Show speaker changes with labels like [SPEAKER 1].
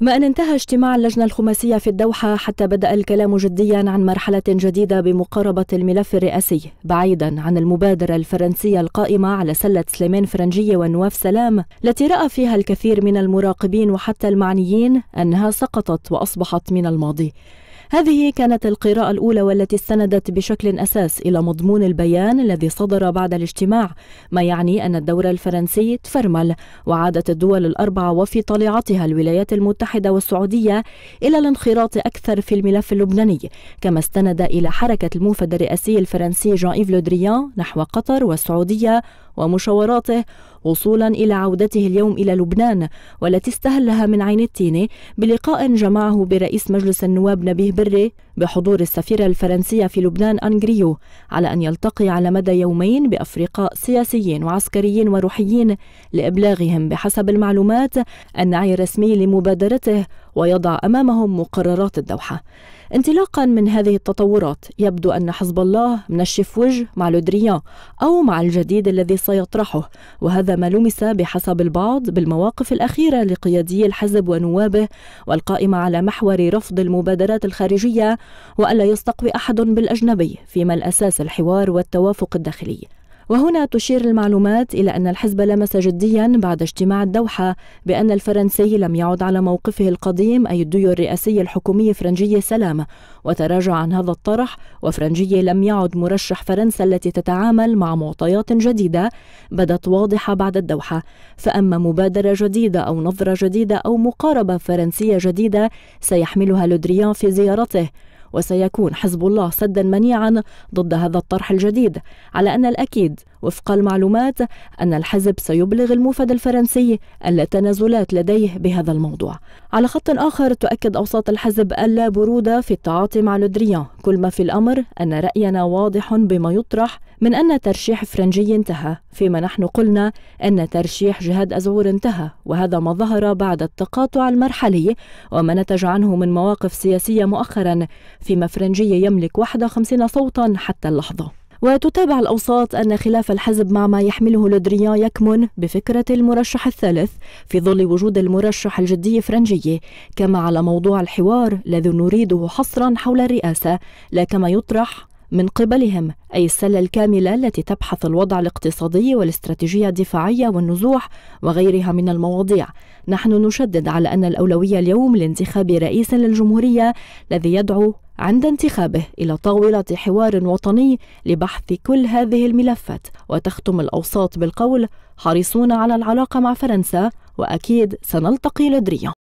[SPEAKER 1] ما أن انتهى اجتماع اللجنة الخماسية في الدوحة حتى بدأ الكلام جديا عن مرحلة جديدة بمقاربة الملف الرئاسي بعيدا عن المبادرة الفرنسية القائمة على سلة سليمان فرنجية ونواف سلام التي رأى فيها الكثير من المراقبين وحتى المعنيين أنها سقطت وأصبحت من الماضي هذه كانت القراءة الأولى والتي استندت بشكل أساس إلى مضمون البيان الذي صدر بعد الاجتماع ما يعني أن الدور الفرنسي تفرمل وعادت الدول الأربعة وفي طليعتها الولايات المتحدة والسعودية إلى الانخراط أكثر في الملف اللبناني كما استند إلى حركة الموفد الرئاسي الفرنسي جان إيف لودريان نحو قطر والسعودية ومشاوراته وصولا إلى عودته اليوم إلى لبنان والتي استهلها من عين التينة بلقاء جمعه برئيس مجلس النواب نبيه بري بحضور السفيرة الفرنسية في لبنان أنغريو على أن يلتقي على مدى يومين بأفرقاء سياسيين وعسكريين وروحيين لإبلاغهم بحسب المعلومات النعي الرسمي لمبادرته ويضع أمامهم مقررات الدوحة انطلاقا من هذه التطورات يبدو أن حزب الله منشف وجه مع لودريان أو مع الجديد الذي سيطرحه وهذا ما لمس بحسب البعض بالمواقف الأخيرة لقيادي الحزب ونوابه والقائمة على محور رفض المبادرات الخارجية وألا يستقوي أحد بالأجنبي فيما الأساس الحوار والتوافق الداخلي وهنا تشير المعلومات إلى أن الحزب لمس جديا بعد اجتماع الدوحة بأن الفرنسي لم يعد على موقفه القديم أي الديو الرئاسي الحكومي فرنجي سلام وتراجع عن هذا الطرح وفرنجي لم يعد مرشح فرنسا التي تتعامل مع معطيات جديدة بدت واضحة بعد الدوحة فأما مبادرة جديدة أو نظرة جديدة أو مقاربة فرنسية جديدة سيحملها لودريان في زيارته وسيكون حزب الله سدا منيعا ضد هذا الطرح الجديد على أن الأكيد وفق المعلومات أن الحزب سيبلغ الموفد الفرنسي التنازلات لديه بهذا الموضوع على خط آخر تؤكد أوساط الحزب ألا برودة في التعاطي مع لودريان كل ما في الأمر أن رأينا واضح بما يطرح من أن ترشيح فرنجي انتهى فيما نحن قلنا أن ترشيح جهاد أزعور انتهى وهذا ما ظهر بعد التقاطع المرحلي وما نتج عنه من مواقف سياسية مؤخرا فيما فرنجي يملك 51 صوتا حتى اللحظة وتتابع الأوساط أن خلاف الحزب مع ما يحمله لودريان يكمن بفكرة المرشح الثالث في ظل وجود المرشح الجدي فرنجية كما على موضوع الحوار الذي نريده حصرا حول الرئاسة لا كما يطرح من قبلهم أي السلة الكاملة التي تبحث الوضع الاقتصادي والاستراتيجية الدفاعية والنزوح وغيرها من المواضيع نحن نشدد على أن الأولوية اليوم لانتخاب رئيس للجمهورية الذي يدعو عند انتخابه إلى طاولة حوار وطني لبحث كل هذه الملفات وتختم الأوساط بالقول حريصون على العلاقة مع فرنسا وأكيد سنلتقي لدريا